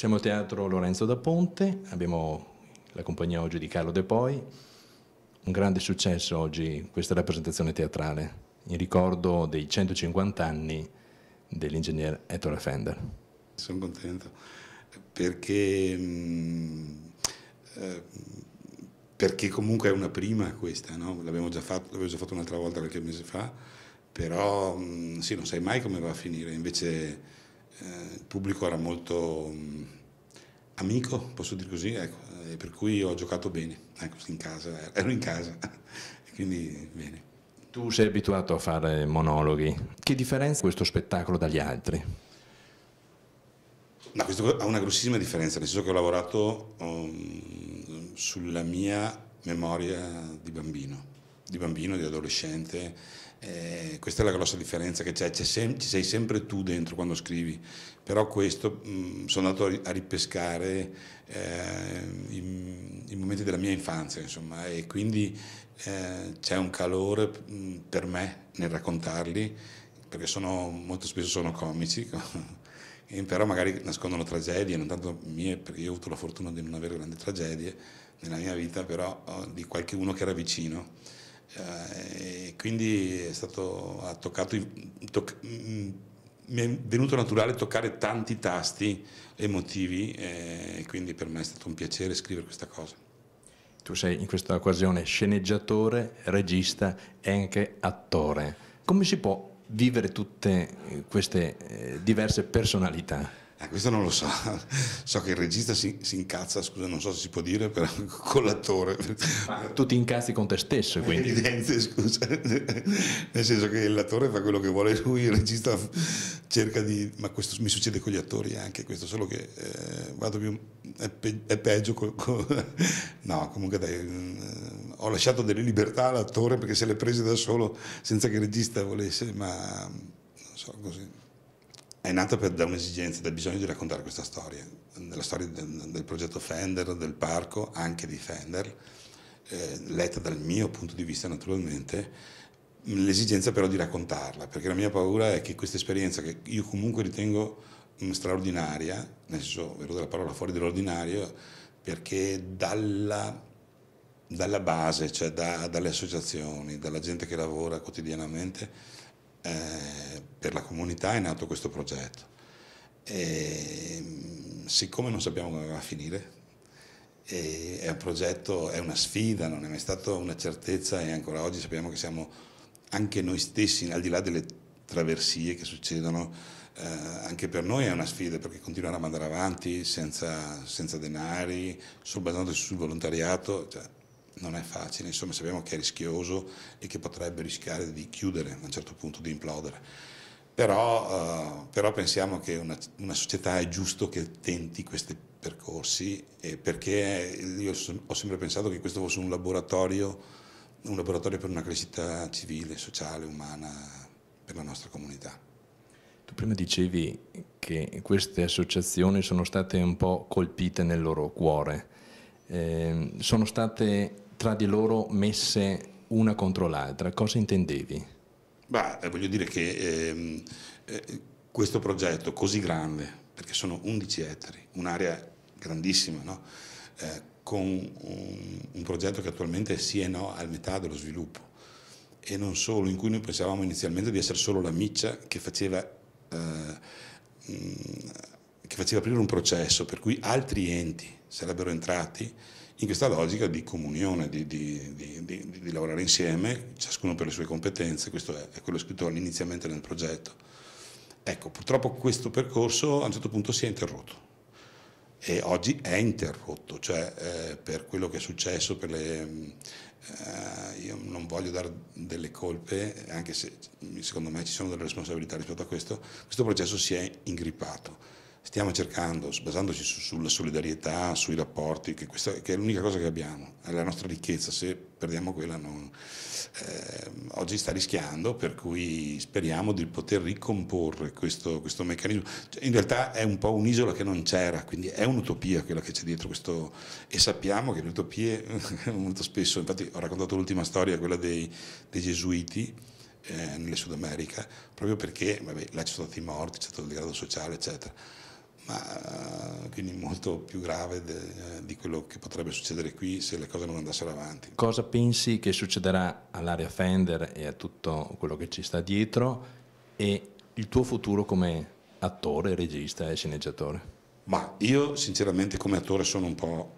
Siamo al Teatro Lorenzo da Ponte, abbiamo la compagnia oggi di Carlo De Poi, un grande successo oggi questa rappresentazione teatrale in ricordo dei 150 anni dell'ingegner Ettore Fender. Sono contento perché, mm, eh, perché, comunque è una prima questa, no? l'avevo già fatto, già fatto un'altra volta qualche mese fa, però mm, sì, non sai mai come va a finire, invece eh, il pubblico era molto mm, amico, posso dire così, ecco, eh, per cui ho giocato bene, ecco, in casa, eh, ero in casa, quindi bene. Tu sei abituato a fare monologhi, che differenza questo spettacolo dagli altri? No, questo ha una grossissima differenza, nel senso che ho lavorato um, sulla mia memoria di bambino, di bambino, di adolescente, eh, questa è la grossa differenza che c'è, ci sei sempre tu dentro quando scrivi, però questo mh, sono andato a ripescare eh, i, i, momenti della mia infanzia, insomma, e quindi eh, c'è un calore mh, per me nel raccontarli, perché sono, molto spesso sono comici, però magari nascondono tragedie, non tanto mie, perché io ho avuto la fortuna di non avere grandi tragedie nella mia vita, però oh, di qualcuno che era vicino eh, e quindi è stato, ha toccato, toc, mm, mi è venuto naturale toccare tanti tasti emotivi eh, e quindi per me è stato un piacere scrivere questa cosa. Tu sei in questa occasione sceneggiatore, regista e anche attore. Come si può vivere tutte eh, queste diverse personalità? Eh, questo non lo so, so che il regista si, si, incazza, scusa, non so se si può dire, però con l'attore. Ma tu ti incazzi con te stesso, quindi. È evidente, scusa. Nel senso che l'attore fa quello che vuole lui, il regista cerca di... Ma questo mi succede con gli attori anche, questo, solo che eh, vado più... è, pe... è peggio. Co... Co... no, comunque dai, mm, ho lasciato delle libertà all'attore perché se le prese da solo senza che il regista volesse, ma non so così è nata per, da un'esigenza, dal bisogno di raccontare questa storia, la storia del, del progetto Fender, del parco, anche di Fender, eh, letta dal mio punto di vista naturalmente, l'esigenza però di raccontarla, perché la mia paura è che questa esperienza che io comunque ritengo mm, straordinaria, nel senso vero della parola fuori dall'ordinario, perché dalla, dalla base, cioè da, dalle associazioni, dalla gente che lavora quotidianamente, eh, per la comunità è nato questo progetto. E, ehm, siccome non sappiamo come va a finire, eh, è un progetto, è una sfida, non è mai stata una certezza e ancora oggi sappiamo che siamo anche noi stessi, al di là delle traversie che succedono, eh, anche per noi è una sfida perché continuare a mandare avanti senza, senza denari, basandosi sul volontariato. Cioè, non è facile, insomma sappiamo che è rischioso e che potrebbe rischiare di chiudere a un certo punto, di implodere. Però, eh, però pensiamo che una, una, società è giusto che tenti questi percorsi perché io ho sempre pensato che questo fosse un laboratorio, un laboratorio per una crescita civile, sociale, umana per la nostra comunità. Tu prima dicevi che queste associazioni sono state un po' colpite nel loro cuore Ehm, sono state tra di loro messe una contro l'altra. Cosa intendevi? Beh, eh, voglio dire che ehm, eh, questo progetto così grande, perché sono 11 ettari, un'area grandissima, no? eh, con un, un, progetto che attualmente sì e no al metà dello sviluppo e non solo, in cui noi pensavamo inizialmente di essere solo la miccia che faceva eh, mh, che faceva aprire un processo per cui altri enti sarebbero entrati in questa logica di comunione, di, di, di, di lavorare insieme, ciascuno per le sue competenze, questo è, è quello scritto inizialmente nel progetto. Ecco, purtroppo questo percorso a un certo punto si è interrotto e oggi è interrotto, cioè eh, per quello che è successo, le, eh, io non voglio dare delle colpe, anche se secondo me ci sono delle responsabilità rispetto a questo, questo processo si è ingrippato stiamo cercando, basandoci su, sulla solidarietà, sui rapporti, che, questa, che è l'unica cosa che abbiamo, è la nostra ricchezza, se perdiamo quella non, eh, oggi sta rischiando, per cui speriamo di poter ricomporre questo, questo meccanismo. Cioè, in realtà è un po' un'isola che non c'era, quindi è un'utopia quella che c'è dietro questo e sappiamo che le utopie molto spesso, infatti ho raccontato l'ultima storia, quella dei, dei gesuiti, eh, nel Sud America, proprio perché vabbè, là ci sono stati morti, c'è stato il degrado sociale, eccetera ma eh, quindi molto più grave de, eh, di quello che potrebbe succedere qui se le cose non andassero avanti. Cosa pensi che succederà all'area Fender e a tutto quello che ci sta dietro e il tuo futuro come attore, regista e sceneggiatore? Ma io sinceramente come attore sono un po'...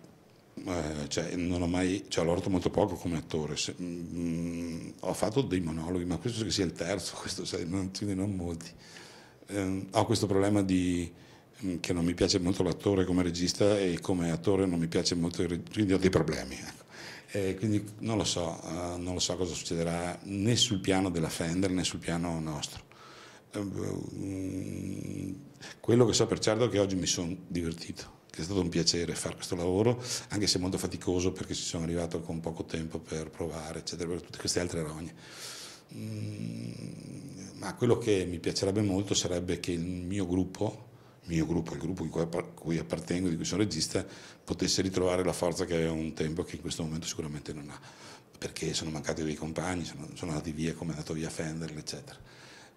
Eh, cioè, non ho mai, cioè, ho lavorato molto poco come attore, se, mh, mm, ho fatto dei monologhi, ma penso che sia il terzo, questo sai, non, non molti. Eh, ho questo problema di, Mm, che non mi piace molto l'attore come regista e come attore non mi piace molto, il regista, quindi ho dei problemi. Ecco. E quindi non lo, so, eh, non lo so cosa succederà né sul piano della Fender né sul piano nostro. Eh, mm, quello che so per certo è che oggi mi sono divertito, che è stato un piacere fare questo lavoro, anche se molto faticoso perché ci sono arrivato con poco tempo per provare, eccetera, per tutte queste altre rogne. Mm, ma quello che mi piacerebbe molto sarebbe che il mio gruppo, mio gruppo, il gruppo a cui appartengo, di cui sono regista, potesse ritrovare la forza che aveva un tempo che in questo momento sicuramente non ha, perché sono mancati dei compagni, sono, sono andati via come è andato via Fender, eccetera.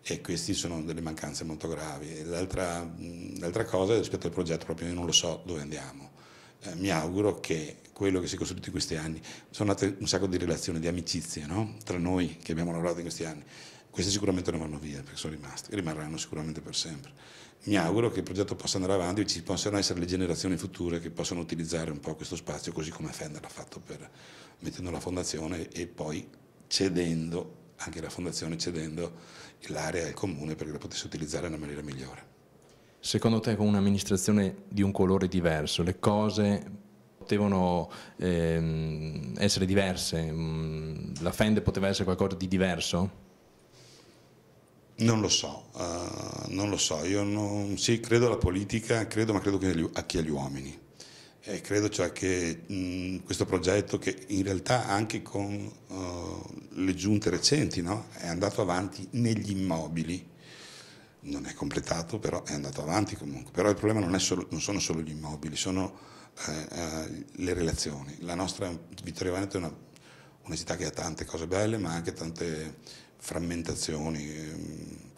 E queste sono delle mancanze molto gravi. L'altra, cosa rispetto al progetto proprio io non lo so dove andiamo. Eh, mi auguro che quello che si è costruito in questi anni, sono nate un sacco di relazioni, di amicizie no? tra noi che abbiamo lavorato in questi anni, queste sicuramente non vanno via perché sono e rimarranno sicuramente per sempre. Mi auguro che il progetto possa andare avanti e ci possano essere le generazioni future che possano utilizzare un po' questo spazio così come Fender l'ha fatto per, mettendo la fondazione e poi cedendo, anche la fondazione cedendo l'area al comune perché la potesse utilizzare in una maniera migliore. Secondo te con un'amministrazione di un colore diverso le cose potevano ehm, essere diverse? Mm, la Fender poteva essere qualcosa di diverso? Non lo so, uh, non lo so, io non, sì credo alla politica, credo, ma credo che anche agli uomini. E credo cioè che mh, questo progetto che in realtà anche con uh, le giunte recenti no? è andato avanti negli immobili, non è completato però è andato avanti comunque, però il problema non, solo, non sono solo gli immobili, sono uh, uh, le relazioni. La nostra Vittorio Veneto è una, una città che ha tante cose belle ma anche tante frammentazioni ehm,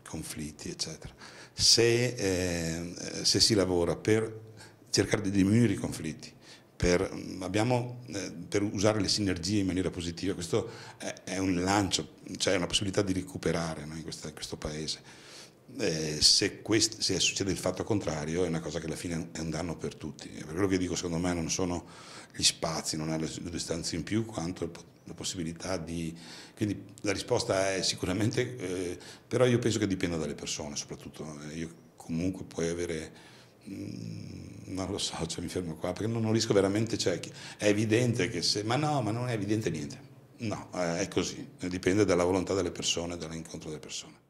conflitti, eccetera. Se, eh, se si lavora per cercare di diminuire i conflitti, per, mm, abbiamo, eh, per, usare le sinergie in maniera positiva, questo è, è un lancio, cioè è una possibilità di recuperare no, in, questa, in questo paese. Eh, se, quest, se, succede il fatto contrario è una cosa che alla fine è un danno per tutti. Per quello che dico secondo me non sono gli spazi, non è le distanze in più, quanto il potere la possibilità di... Quindi la risposta è sicuramente, eh, però io penso che dipenda dalle persone soprattutto, eh, io comunque puoi avere, mm, non lo so, cioè mi fermo qua, perché non, non riesco veramente, cioè, è evidente che se... Ma no, ma non è evidente niente, no, eh, è così, dipende dalla volontà delle persone, dall'incontro delle persone.